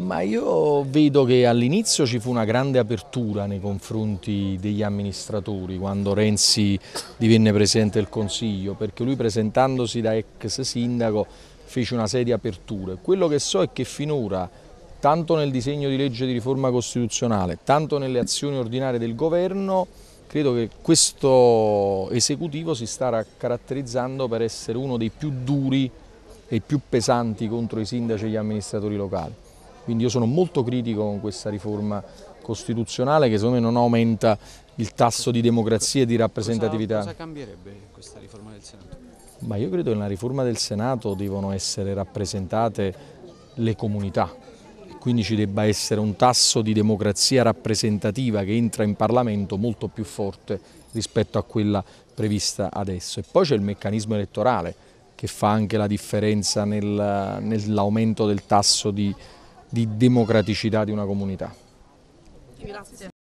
Ma io vedo che all'inizio ci fu una grande apertura nei confronti degli amministratori quando Renzi divenne Presidente del Consiglio, perché lui presentandosi da ex sindaco fece una serie di aperture. Quello che so è che finora, tanto nel disegno di legge di riforma costituzionale, tanto nelle azioni ordinarie del governo, credo che questo esecutivo si sta caratterizzando per essere uno dei più duri e più pesanti contro i sindaci e gli amministratori locali. Quindi io sono molto critico con questa riforma costituzionale che secondo me non aumenta il tasso di democrazia e di rappresentatività. Cosa, cosa cambierebbe questa riforma del Senato? Ma io credo che nella riforma del Senato devono essere rappresentate le comunità, quindi ci debba essere un tasso di democrazia rappresentativa che entra in Parlamento molto più forte rispetto a quella prevista adesso. E poi c'è il meccanismo elettorale che fa anche la differenza nel, nell'aumento del tasso di di democraticità di una comunità. Grazie.